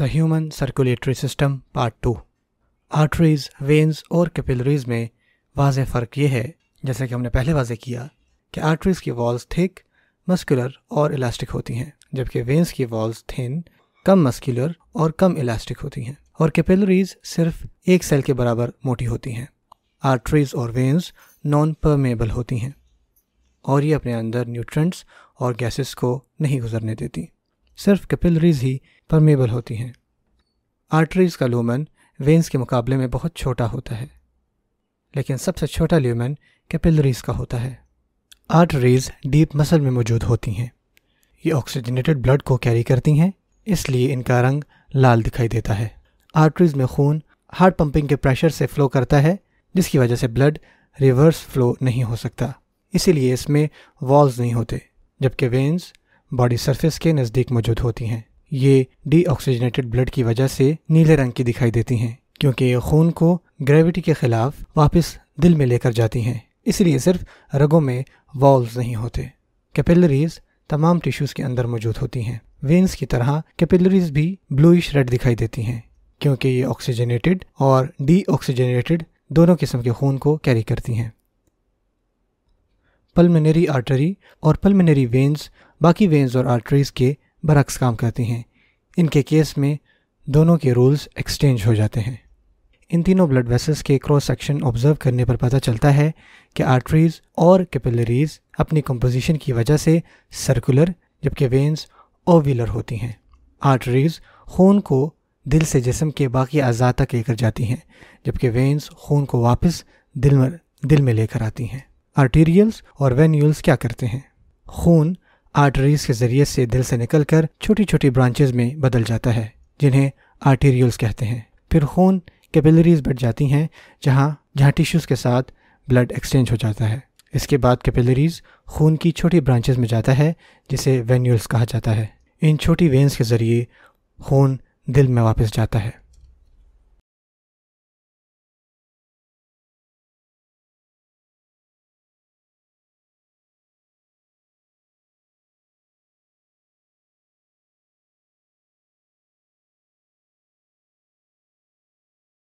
the human circulatory system part two arteries veins और capillaries में वाज फ़र्क ये है जैसे कि हमने पहले वाजे किया कि आर्टरीज की वॉल्स थिक मस्कुलर और इलास्टिक होती हैं जबकि वेन्स की वॉल्स थिन कम मस्कुलर और कम इलास्टिक होती हैं और कैपिलरीज सिर्फ एक सेल के बराबर मोटी होती हैं आर्टरीज और वेन्स नॉन परमेबल होती हैं और ये अपने अंदर न्यूट्रंट्स और गैसेस को नहीं गुजरने देती सिर्फ कैपिलरीज ही परमेबल होती हैं आर्टरीज का लूमन वेंस के मुकाबले में बहुत छोटा होता है लेकिन सबसे छोटा ल्यूमन कैपिलरीज का होता है आर्टरीज डीप मसल में मौजूद होती हैं ये ऑक्सीजनेटेड ब्लड को कैरी करती हैं इसलिए इनका रंग लाल दिखाई देता है आर्टरीज में खून हार्ट पंपिंग के प्रेशर से फ्लो करता है जिसकी वजह से ब्लड रिवर्स फ्लो नहीं हो सकता इसीलिए इसमें वॉल्स नहीं होते जबकि वेंस बॉडी सरफेस के नज़दीक मौजूद होती हैं ये डीऑक्सीजनेटेड ब्लड की वजह से नीले रंग की दिखाई देती हैं क्योंकि ये खून को ग्रेविटी के खिलाफ वापस दिल में लेकर जाती हैं इसलिए सिर्फ रगों में वॉल्व नहीं होते कैपिलरीज तमाम टिश्यूज़ के अंदर मौजूद होती हैं वेंस की तरह कैपिलरीज भी ब्लूइश रेड दिखाई देती हैं क्योंकि ये ऑक्सीजनेटेड और डीऑक्सीजनेटेड दोनों किस्म के खून को कैरी करती हैं पल्मनरी आर्टरी और पल्मनरी वेंस बाकी वेंस और आर्टरीज़ के बरक्स काम करती हैं इनके केस में दोनों के रोल्स एक्सचेंज हो जाते हैं इन तीनों ब्लड वेसल्स के क्रॉस सेक्शन ऑब्जर्व करने पर पता चलता है कि आर्टरीज और कैपिलरीज अपनी कंपोजिशन की वजह से सर्कुलर जबकि वेंस ओविलर होती हैं आर्टरीज खून को दिल से जिसम के बाकी अज़ा तक लेकर जाती हैं जबकि वेंस खून को वापस दिल में दिल में लेकर आती हैं आर्टीरियल्स और वेन्यूल्स क्या करते हैं खून आर्टरीज के ज़रिए से दिल से निकलकर छोटी छोटी ब्रांचेज में बदल जाता है जिन्हें आर्टीरियल्स कहते हैं फिर खून कैपिलरीज बढ़ जाती हैं जहाँ जहाँ टिश्यूज़ के साथ ब्लड एक्सचेंज हो जाता है इसके बाद कैपिलरीज खून की छोटी ब्रांचेज में जाता है जिसे वेन्यूल्स कहा जाता है इन छोटी वेंस के ज़रिए खून दिल में वापस जाता है